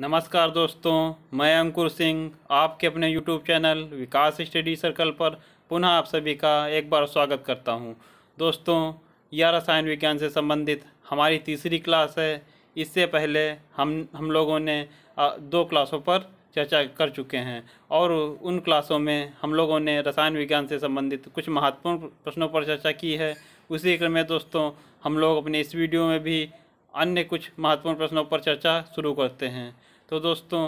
नमस्कार दोस्तों मैं अंकुर सिंह आपके अपने YouTube channel Vikas study circle पर पुनः आप सभी का एक बार स्वागत करता हूं दोस्तों यह रसायन विज्ञान से संबंधित हमारी तीसरी क्लास है इससे पहले हम हम लोगों ने दो क्लासों पर चर्चा कर चुके हैं और उन क्लासों में हम लोगों ने रसायन विज्ञान से संबंधित कुछ महत्वपूर्ण प्रश्नों पर चर्चा की है उसी क्रम में दोस्तों हम लोग अपने इस वीडियो में भी अन्य कुछ महत्वपूर्ण प्रश्नों पर चर्चा शुरू करते हैं तो दोस्तों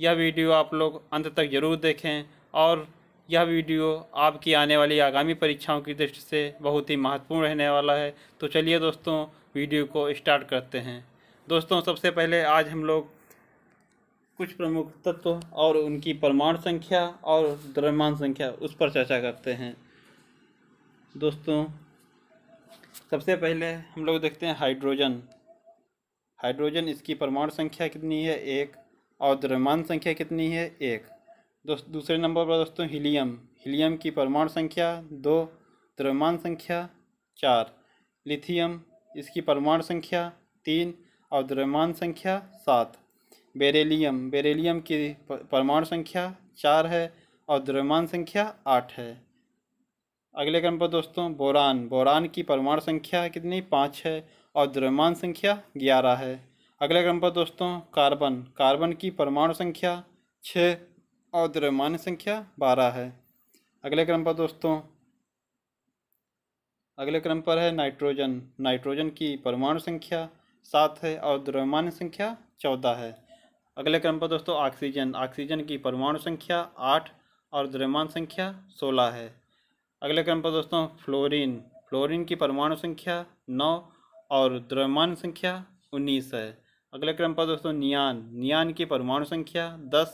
यह वीडियो आप लोग अंत तक ज़रूर देखें और यह वीडियो आपकी आने वाली आगामी परीक्षाओं की दृष्टि से बहुत ही महत्वपूर्ण रहने वाला है तो चलिए दोस्तों वीडियो को स्टार्ट करते हैं दोस्तों सबसे पहले आज हम लोग कुछ प्रमुख तत्व और उनकी परमाणु संख्या और द्रव्यमान संख्या उस पर चर्चा करते हैं दोस्तों सबसे पहले हम लोग देखते हैं हाइड्रोजन हाइड्रोजन इसकी परमाणु संख्या कितनी है एक और द्रव्यमान संख्या कितनी है एक दूसरे नंबर पर दोस्तों हीलियम हीलियम की परमाणु संख्या दो द्रव्यमान संख्या चार लिथियम इसकी परमाणु संख्या तीन और द्रव्यमान संख्या सात बेरेलियम बेरेलियम की परमाणु संख्या चार है और द्रव्यमान संख्या आठ है अगले क्रम पर दोस्तों बोरान बोरान की परमाणु संख्या कितनी पाँच है और द्रव्यमान संख्या ग्यारह है अगले क्रम पर दोस्तों कार्बन कार्बन की परमाणु संख्या छः और द्रव्यमान संख्या बारह है अगले क्रम पर दोस्तों अगले क्रम पर है नाइट्रोजन नाइट्रोजन की परमाणु संख्या सात है और द्रव्यमान संख्या चौदह है अगले क्रम पर दोस्तों ऑक्सीजन ऑक्सीजन की परमाणु संख्या आठ और द्रव्यमान संख्या सोलह है अगले क्रम पर दोस्तों फ्लोरीन फ्लोरीन की परमाणु संख्या नौ और द्रव्यमान संख्या उन्नीस है अगले क्रम पर दोस्तों नियान नियान की परमाणु संख्या दस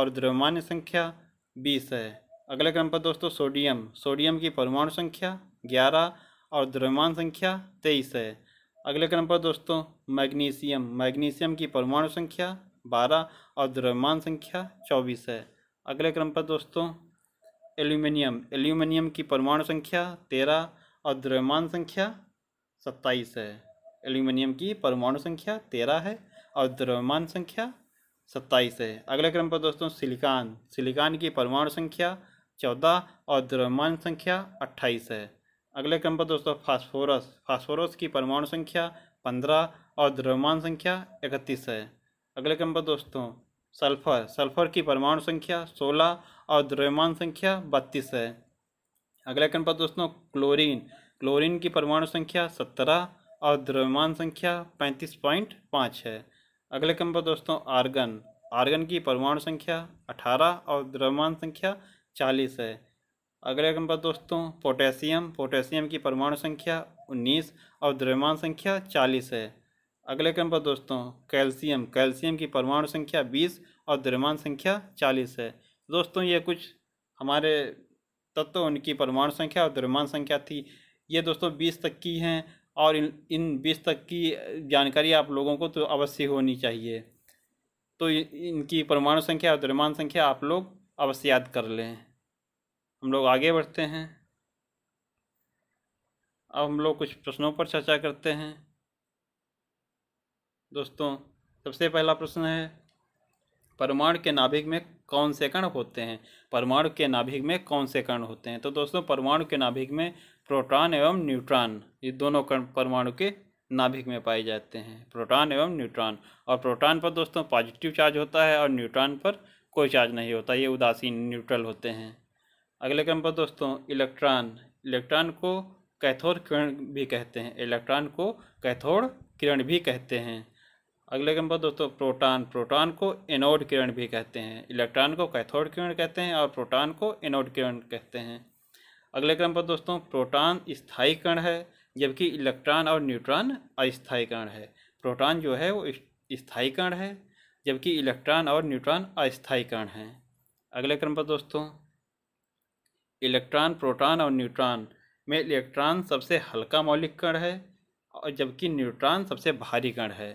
और द्रव्यमान संख्या बीस है अगले क्रम पर दोस्तों सोडियम सोडियम की परमाणु संख्या ग्यारह और द्रव्यमान संख्या तेईस है अगले क्रम पर दोस्तों मैग्नीशियम मैग्नीशियम की परमाणु संख्या बारह और द्रव्यमान संख्या चौबीस है अगले क्रम पर दोस्तों एल्यूमिनियम एल्यूमिनियम की परमाणु संख्या तेरह और द्रव्यमान संख्या सत्ताईस है एल्यूमिनियम की परमाणु संख्या तेरह है और द्रव्यमान संख्या सत्ताईस है अगले क्रम पर दोस्तों सिलिकॉन सिलिकॉन की परमाणु संख्या चौदह और द्रव्यमान संख्या अट्ठाईस है अगले क्रम पर दोस्तों फास्फोरस फास्फोरस की परमाणु संख्या पंद्रह और द्रव्यमान संख्या इकतीस है अगले क्रम पर दोस्तों सल्फर सल्फर की परमाणु संख्या सोलह और द्रव्यमान संख्या बत्तीस है अगले क्रम पर दोस्तों क्लोरीन क्लोरीन की परमाणु संख्या सत्रह और द्रव्यमान संख्या पैंतीस पॉइंट पाँच है अगले क्रम पर दोस्तों आर्गन आर्गन की परमाणु संख्या अठारह और द्रव्यमान संख्या चालीस है अगले क्रम पर दोस्तों पोटेशियम पोटेशियम की परमाणु संख्या उन्नीस और द्रव्यमान संख्या चालीस है अगले क्रम पर दोस्तों कैल्शियम कैल्शियम की परमाणु संख्या बीस और द्रव्यमान संख्या चालीस है दोस्तों ये कुछ हमारे तत्व उनकी परमाणु संख्या और द्रव्यमान संख्या थी ये दोस्तों बीस तक की हैं और इन इन बीस तक की जानकारी आप लोगों को तो अवश्य होनी चाहिए तो इनकी परमाणु संख्या और द्रव्यमान संख्या आप लोग अवश्य याद कर लें हम लोग आगे बढ़ते हैं अब हम लोग कुछ प्रश्नों पर चर्चा करते हैं दोस्तों सबसे पहला प्रश्न है परमाणु के नाभिक में कौन से कण होते हैं परमाणु के नाभिक में कौन से कण होते हैं तो दोस्तों परमाणु के नाभिक में प्रोटॉन एवं न्यूट्रॉन ये दोनों कण परमाणु के नाभिक में पाए जाते हैं प्रोटॉन एवं न्यूट्रॉन और प्रोटॉन पर दोस्तों पॉजिटिव चार्ज होता है और न्यूट्रॉन पर कोई चार्ज नहीं होता ये उदासीन न्यूट्रल होते हैं अगले क्रम पर दोस्तों इलेक्ट्रॉन इलेक्ट्रॉन को कैथोड किरण भी कहते हैं इलेक्ट्रॉन को कैथोड किरण भी कहते हैं अगले नंबर दोस्तों प्रोटॉन प्रोटॉन को एनोड किरण भी कहते हैं इलेक्ट्रॉन को कैथोड किरण कहते हैं और प्रोटॉन को एनोड किरण कहते हैं अगले क्रम पर दोस्तों प्रोटॉन स्थायी कण है जबकि इलेक्ट्रॉन और न्यूट्रॉन अस्थायी कण है प्रोटॉन जो है वो स्थायी कण है जबकि इलेक्ट्रॉन और न्यूट्रॉन अस्थायी कण हैं अगले क्रम पर दोस्तों इलेक्ट्रॉन प्रोटॉन और न्यूट्रॉन में इलेक्ट्रॉन सबसे हल्का मौलिक कण है और जबकि न्यूट्रॉन सबसे भारी कण है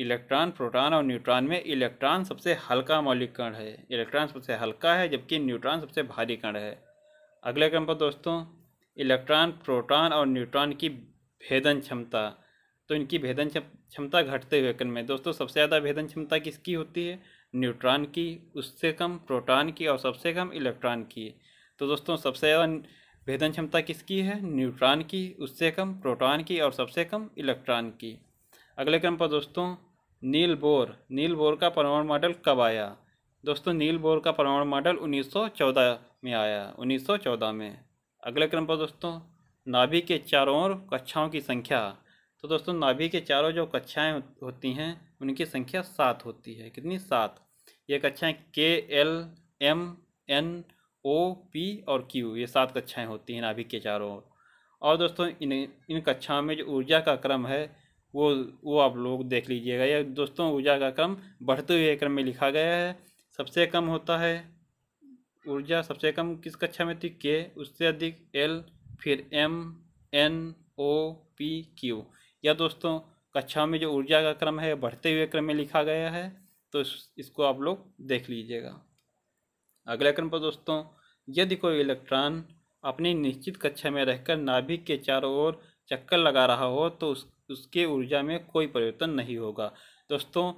इलेक्ट्रॉन प्रोटॉन और न्यूट्रॉन में इलेक्ट्रॉन सबसे हल्का मौलिक कण है इलेक्ट्रॉन सबसे हल्का है जबकि न्यूट्रॉन सबसे भारी कण है अगले क्रम पर दोस्तों इलेक्ट्रॉन प्रोटॉन और न्यूट्रॉन की भेदन क्षमता तो इनकी भेदन क्षमता घटते हुए कण में दोस्तों सबसे ज़्यादा भेदन क्षमता किसकी होती है न्यूट्रॉन की उससे कम प्रोटॉन की और सबसे कम इलेक्ट्रॉन की तो दोस्तों सबसे ज़्यादा भेदन क्षमता किसकी है न्यूट्रॉन की उससे कम प्रोटॉन की और सबसे कम इलेक्ट्रॉन की अगले क्रम पर दोस्तों नील बोर नील बोर का परमाणु मॉडल कब आया दोस्तों नील बोर का परमाणु मॉडल 1914 में आया 1914 में अगले क्रम पर दोस्तों नाभि के चारों ओर कक्षाओं की संख्या तो दोस्तों नाभि के चारों जो कक्षाएं होती हैं उनकी संख्या सात होती है कितनी सात ये कक्षाएं K L M N O P और क्यू ये सात कक्षाएं होती हैं नाभिक के चारों ओर और दोस्तों इन इन कक्षाओं में जो ऊर्जा का क्रम है वो वो आप लोग देख लीजिएगा या दोस्तों ऊर्जा का क्रम बढ़ते हुए क्रम में लिखा गया है सबसे कम होता है ऊर्जा सबसे कम किस कक्षा में थी के उससे अधिक एल फिर M N O P Q या दोस्तों कक्षा में जो ऊर्जा का क्रम है बढ़ते हुए क्रम में लिखा गया है तो इसको आप लोग देख लीजिएगा अगले क्रम पर दोस्तों यदि कोई इलेक्ट्रॉन अपनी निश्चित कक्षा में रहकर नाभिक के चारों ओर चक्कर लगा रहा हो तो उस उसके ऊर्जा में कोई परिवर्तन नहीं होगा दोस्तों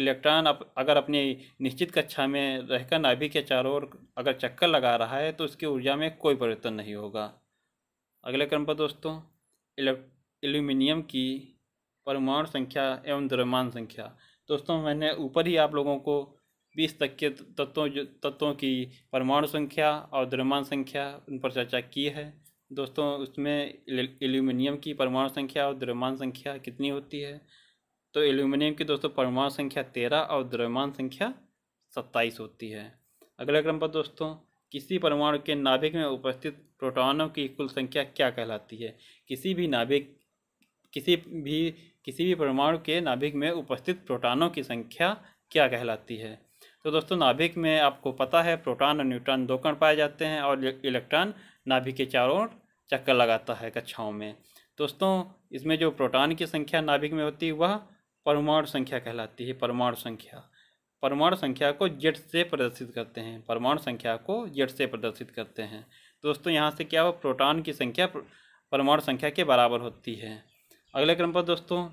इलेक्ट्रॉन अप, अगर अपनी निश्चित कक्षा में रहकर नाभि के चारों ओर अगर चक्कर लगा रहा है तो उसकी ऊर्जा में कोई परिवर्तन नहीं होगा अगले क्रम पर दोस्तों एल्यूमिनियम की परमाणु संख्या एवं द्रव्यमान संख्या दोस्तों मैंने ऊपर ही आप लोगों को बीस तक के तत्वों तत्वों की परमाणु संख्या और द्रव्यमान संख्या उन पर चर्चा की है दोस्तों उसमें एल्यूमिनियम की परमाणु संख्या और द्रव्यमान संख्या कितनी होती है तो एल्यूमिनियम की दोस्तों परमाणु संख्या तेरह और द्रव्यमान संख्या सत्ताईस होती है अगला क्रम पर दोस्तों किसी परमाणु के नाभिक में उपस्थित प्रोटॉनों की कुल संख्या क्या कहलाती है किसी भी नाभिक किसी भी किसी भी परमाणु के नाभिक में उपस्थित प्रोटॉनों की संख्या क्या कहलाती है तो दोस्तों नाभिक में आपको पता है प्रोटॉन और न्यूट्रॉन दो कण पाए जाते हैं और इलेक्ट्रॉन नाभिक के चारों ओर चक्कर लगाता है कक्षाओं में दोस्तों इसमें जो प्रोटॉन की संख्या नाभिक में होती है वह परमाणु संख्या कहलाती है परमाणु संख्या परमाणु संख्या को जेट से प्रदर्शित करते हैं परमाणु संख्या को जेट से प्रदर्शित करते हैं दोस्तों यहाँ से क्या हुआ प्रोटॉन की संख्या परमाणु संख्या के बराबर होती है अगले क्रम पर दोस्तों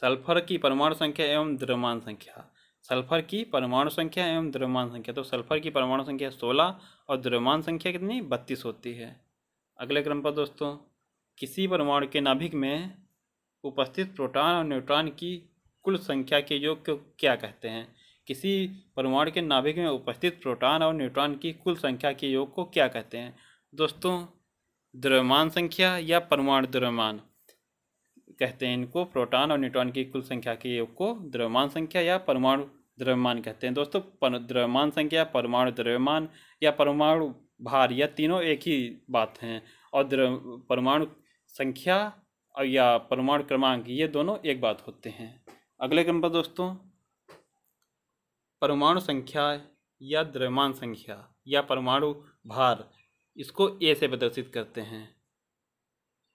सल्फर की परमाणु संख्या एवं द्रव्यमान संख्या सल्फर की परमाणु संख्या एवं द्रव्यमान संख्या तो सल्फर की परमाणु संख्या सोलह और द्रव्यमान संख्या कितनी बत्तीस होती है अगले क्रम पर दोस्तों किसी परमाणु के नाभिक में उपस्थित प्रोटॉन और न्यूट्रॉन की कुल संख्या के योग को क्या कहते हैं किसी परमाणु के नाभिक में उपस्थित प्रोटॉन और न्यूट्रॉन की कुल संख्या के योग को क्या कहते हैं दोस्तों द्रव्यमान संख्या या परमाणु द्रव्यमान कहते हैं इनको प्रोटॉन और न्यूट्रॉन की कुल संख्या के योग को द्रव्यमान संख्या या परमाणु द्रव्यमान कहते हैं दोस्तों द्रव्यमान संख्या परमाणु द्रव्यमान या परमाणु भार या तीनों एक ही बात हैं और परमाणु संख्या या परमाणु क्रमांक ये दोनों एक बात होते हैं अगले क्रम पर दोस्तों परमाणु संख्या या द्रव्यमान संख्या या परमाणु भार इसको ए से प्रदर्शित करते हैं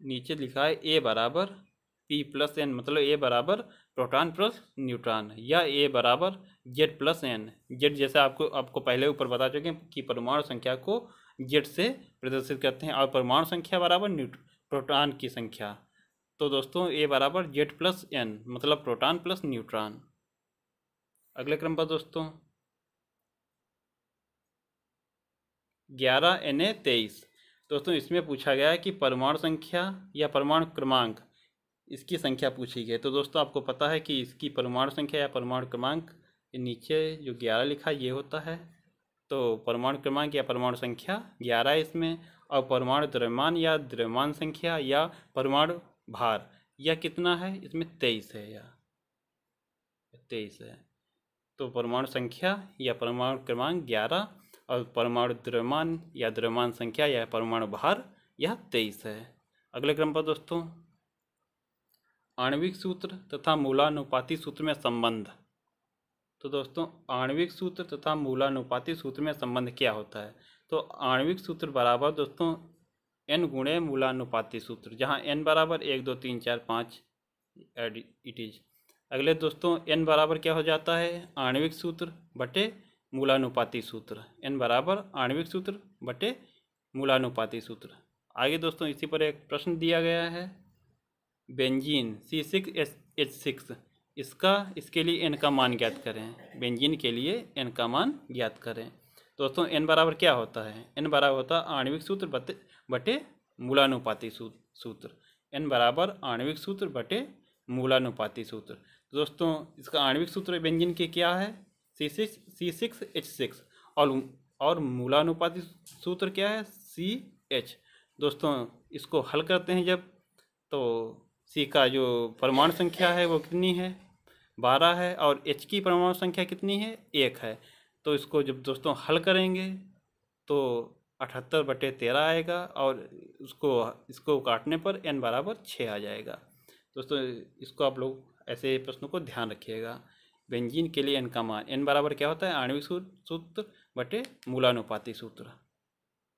नीचे लिखा है ए बराबर पी प्लस एन मतलब ए बराबर प्रोटॉन प्लस न्यूट्रॉन या ए बराबर जेड प्लस एन जेड जैसे आपको आपको पहले ऊपर बता चुके हैं कि परमाणु संख्या को जेड से प्रदर्शित करते हैं और परमाणु संख्या बराबर प्रोटॉन की संख्या तो दोस्तों ए बराबर जेड प्लस एन मतलब प्रोटॉन प्लस न्यूट्रॉन अगले क्रम पर दोस्तों ग्यारह एन ए तेईस दोस्तों इसमें पूछा गया है कि परमाणु संख्या या परमाणु क्रमांक इसकी संख्या पूछी गई तो दोस्तों आपको पता है कि इसकी परमाणु संख्या या परमाणु क्रमांक नीचे जो ग्यारह लिखा ये होता है तो परमाणु क्रमांक या परमाणु संख्या ग्यारह है इसमें और परमाणु द्रव्यमान या द्रव्यमान संख्या या परमाणु भार यह कितना है इसमें तेईस है या तेईस है तो परमाणु संख्या या परमाणु क्रमांक ग्यारह और परमाणु द्रव्यमान या द्रव्यमान संख्या या परमाणु भार यह तेईस है अगले क्रम पर दोस्तों आणविक सूत्र तथा मूलानुपाति सूत्र में संबंध तो दोस्तों आणविक सूत्र तथा मूलानुपाति सूत्र में संबंध क्या होता है तो आणविक सूत्र बराबर दोस्तों एन गुणे मूलानुपाति सूत्र जहाँ एन बराबर एक दो तीन चार पाँच इट इज अगले दोस्तों एन बराबर क्या हो जाता है आणविक सूत्र बटे मूलानुपाति सूत्र एन बराबर आणविक सूत्र बटे मूलानुपाति सूत्र आगे दोस्तों इसी पर एक प्रश्न दिया गया है benzene C six S H six इसका इसके लिए एन का मान ज्ञात करें बेंजीन के लिए एन का मान ज्ञात करें दोस्तों एन बराबर क्या होता है एन बराबर होता है आणविक सूत्र बटे बटे मूलानुपाती सूत्र एन बराबर आणविक सूत्र बटे मूलानुपाति सूत्र दोस्तों इसका आणविक सूत्र व्यंजन के क्या है C six C six H six और और मूलानुपाती सूत्र क्या है सी एच दोस्तों इसको हल करते हैं जब तो सी का जो परमाणु संख्या है वो कितनी है बारह है और एच की परमाणु संख्या कितनी है एक है तो इसको जब दोस्तों हल करेंगे तो अठहत्तर बटे तेरह आएगा और उसको इसको काटने पर एन बराबर छः आ जाएगा दोस्तों इसको आप लोग ऐसे प्रश्नों को ध्यान रखिएगा बेंजीन के लिए एन का मान एन बराबर क्या होता है आणविक सूत्र बटे मूलानुपाति सूत्र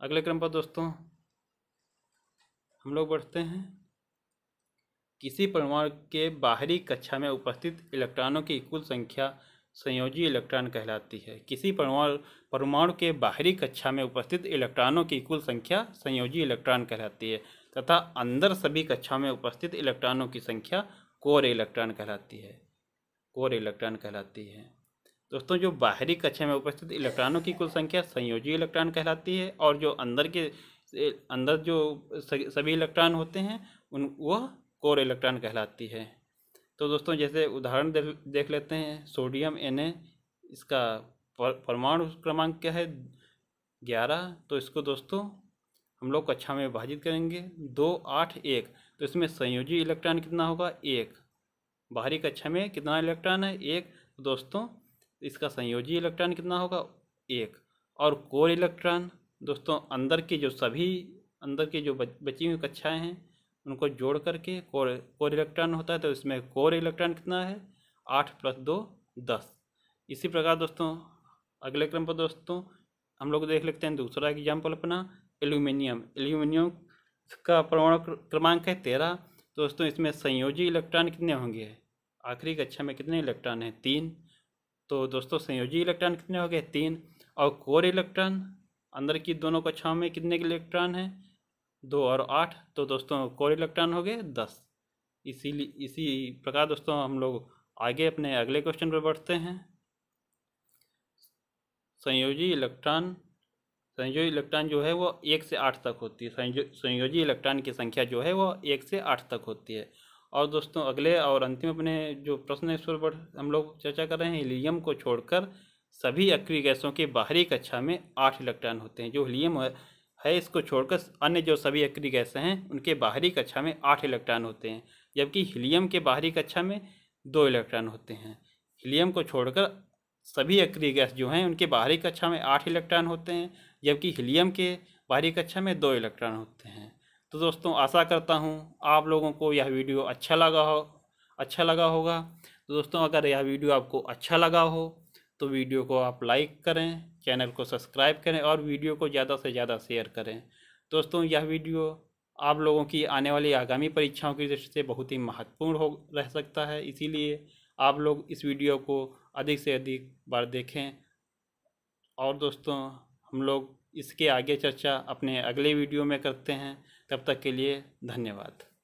अगले क्रम पर दोस्तों हम लोग बढ़ते हैं किसी परमाणु के बाहरी कक्षा में उपस्थित इलेक्ट्रॉनों की कुल संख्या संयोजी इलेक्ट्रॉन कहलाती है किसी परमाणु परमाणु के बाहरी कक्षा में उपस्थित इलेक्ट्रॉनों की कुल संख्या संयोजी इलेक्ट्रॉन कहलाती है तथा अंदर सभी कक्षा में उपस्थित इलेक्ट्रॉनों की संख्या कोर इलेक्ट्रॉन कहलाती है कोर इलेक्ट्रॉन कहलाती है दोस्तों जो बाहरी कक्षा में उपस्थित इलेक्ट्रॉनों की कुल संख्या संयोजी इलेक्ट्रॉन कहलाती है और जो अंदर के अंदर जो सभी इलेक्ट्रॉन होते हैं उन वह कोर इलेक्ट्रॉन कहलाती है तो दोस्तों जैसे उदाहरण देख लेते हैं सोडियम एन इसका परमाणु क्रमांक क्या है ग्यारह तो इसको दोस्तों हम लोग कक्षा में विभाजित करेंगे दो आठ एक तो इसमें संयोजी इलेक्ट्रॉन कितना होगा एक बाहरी कक्षा में कितना इलेक्ट्रॉन है एक तो दोस्तों इसका संयोजी इलेक्ट्रॉन कितना होगा एक और कोर इलेक्ट्रॉन दोस्तों अंदर के जो सभी अंदर के जो बची हुई कक्षाएं हैं उनको जोड़ करके कोर कोर इलेक्ट्रॉन होता है तो इसमें कोर इलेक्ट्रॉन कितना है आठ प्लस दो दस इसी प्रकार दोस्तों अगले क्रम पर दोस्तों हम लोग देख लेते हैं दूसरा एग्जाम्पल अपना एल्यूमिनियम एल्यूमिनियम का परमाणु क्रमांक है तेरह तो दोस्तों इसमें संयोजी इलेक्ट्रॉन कितने होंगे आखिरी कक्षा में कितने इलेक्ट्रॉन हैं तीन तो दोस्तों संयोजी इलेक्ट्रॉन कितने हो गए तीन और कोर इलेक्ट्रॉन अंदर की दोनों कक्षाओं में कितने इलेक्ट्रॉन हैं दो और आठ तो दोस्तों कोर इलेक्ट्रॉन हो गए दस इसीलिए इसी प्रकार दोस्तों हम लोग आगे अपने अगले क्वेश्चन पर बढ़ते हैं संयोजी इलेक्ट्रॉन संयोजी इलेक्ट्रॉन जो है वो एक से आठ तक होती है संयोजी इलेक्ट्रॉन की संख्या जो है वो एक से आठ तक होती है और दोस्तों अगले और अंतिम अपने जो प्रश्न इस पर हम लोग चर्चा कर रहे हैं हीलियम को छोड़कर सभी अक्रिय गैसों के बाहरी कक्षा में आठ इलेक्ट्रॉन होते हैं जो हीलियम है है इसको छोड़कर अन्य जो सभी अक्री गैसें हैं उनके बाहरी कक्षा में आठ इलेक्ट्रॉन होते हैं जबकि हीलियम के बाहरी कक्षा में दो इलेक्ट्रॉन होते हैं हीलियम को छोड़कर सभी अक्रिय गैस जो हैं उनके बाहरी कक्षा में आठ इलेक्ट्रॉन होते हैं जबकि हीलियम के बाहरी कक्षा में दो इलेक्ट्रॉन होते हैं तो दोस्तों आशा करता हूँ आप लोगों को यह वीडियो अच्छा लगा हो अच्छा लगा होगा तो दोस्तों अगर यह वीडियो आपको अच्छा लगा हो तो वीडियो को आप लाइक करें चैनल को सब्सक्राइब करें और वीडियो को ज़्यादा से ज़्यादा शेयर करें दोस्तों यह वीडियो आप लोगों की आने वाली आगामी परीक्षाओं की दृष्टि से बहुत ही महत्वपूर्ण हो रह सकता है इसीलिए आप लोग इस वीडियो को अधिक से अधिक बार देखें और दोस्तों हम लोग इसके आगे चर्चा अपने अगले वीडियो में करते हैं तब तक के लिए धन्यवाद